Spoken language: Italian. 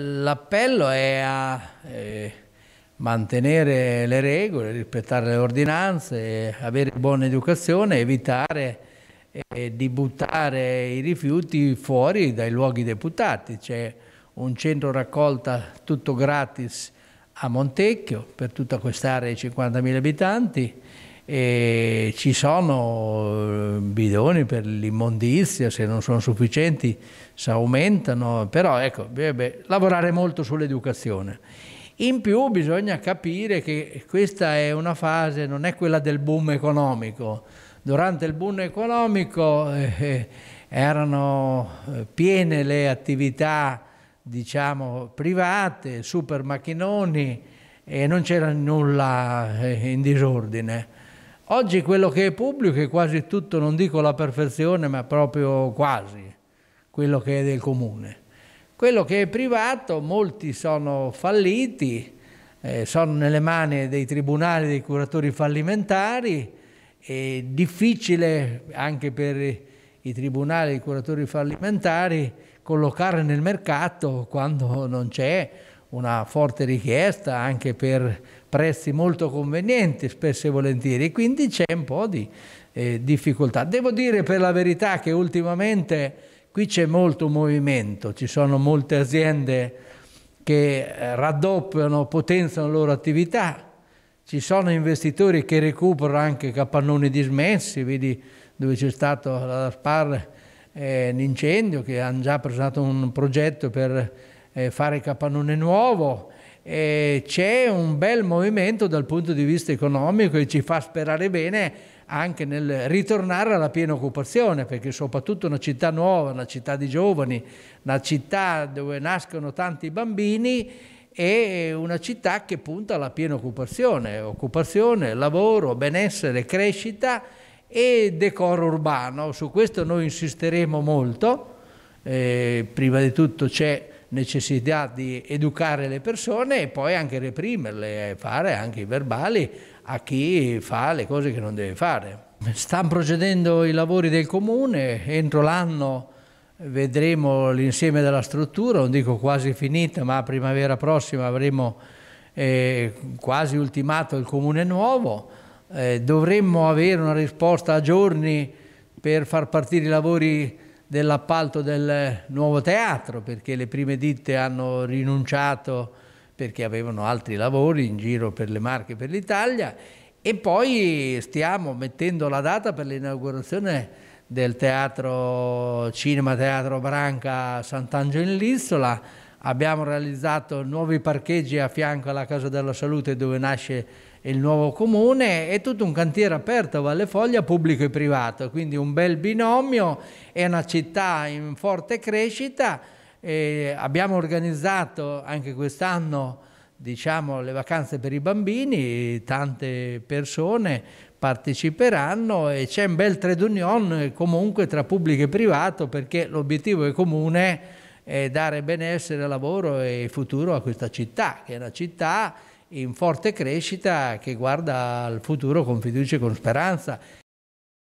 L'appello è a eh, mantenere le regole, rispettare le ordinanze, avere buona educazione, evitare eh, di buttare i rifiuti fuori dai luoghi deputati. C'è un centro raccolta tutto gratis a Montecchio per tutta quest'area di 50.000 abitanti e ci sono eh, bidoni per l'immondizia, se non sono sufficienti si aumentano, però ecco, bisogna lavorare molto sull'educazione. In più bisogna capire che questa è una fase, non è quella del boom economico. Durante il boom economico eh, erano eh, piene le attività diciamo private, super macchinoni e non c'era nulla eh, in disordine Oggi quello che è pubblico è quasi tutto, non dico la perfezione, ma proprio quasi quello che è del comune. Quello che è privato, molti sono falliti, eh, sono nelle mani dei tribunali, dei curatori fallimentari, è difficile anche per i tribunali, i curatori fallimentari collocare nel mercato quando non c'è una forte richiesta anche per prezzi molto convenienti spesso e volentieri, quindi c'è un po' di eh, difficoltà. Devo dire per la verità che ultimamente qui c'è molto movimento, ci sono molte aziende che eh, raddoppiano, potenziano la loro attività, ci sono investitori che recuperano anche capannoni dismessi, vedi dove c'è stato la SPAR eh, l'incendio che hanno già presentato un progetto per eh, fare capannone nuovo, E c'è un bel movimento dal punto di vista economico e ci fa sperare bene anche nel ritornare alla piena occupazione, perché soprattutto una città nuova, una città di giovani, una città dove nascono tanti bambini, è una città che punta alla piena occupazione, occupazione, lavoro, benessere, crescita e decoro urbano. Su questo noi insisteremo molto. Eh, prima di tutto c'è necessità di educare le persone e poi anche reprimerle, e eh, fare anche i verbali a chi fa le cose che non deve fare. Stanno procedendo i lavori del comune, entro l'anno vedremo l'insieme della struttura, non dico quasi finita, ma primavera prossima avremo eh, quasi ultimato il comune nuovo, eh, dovremmo avere una risposta a giorni per far partire i lavori dell'appalto del nuovo teatro perché le prime ditte hanno rinunciato perché avevano altri lavori in giro per le Marche e per l'Italia e poi stiamo mettendo la data per l'inaugurazione del teatro Cinema Teatro Branca Sant'Angelo in Lissola abbiamo realizzato nuovi parcheggi a fianco alla Casa della Salute dove nasce il nuovo comune e tutto un cantiere aperto a Valle Foglia pubblico e privato, quindi un bel binomio, è una città in forte crescita, e abbiamo organizzato anche quest'anno diciamo, le vacanze per i bambini, tante persone parteciperanno e c'è un bel trade union comunque tra pubblico e privato perché l'obiettivo è comune eh, dare benessere, lavoro e futuro a questa città, che è una città in forte crescita che guarda al futuro con fiducia e con speranza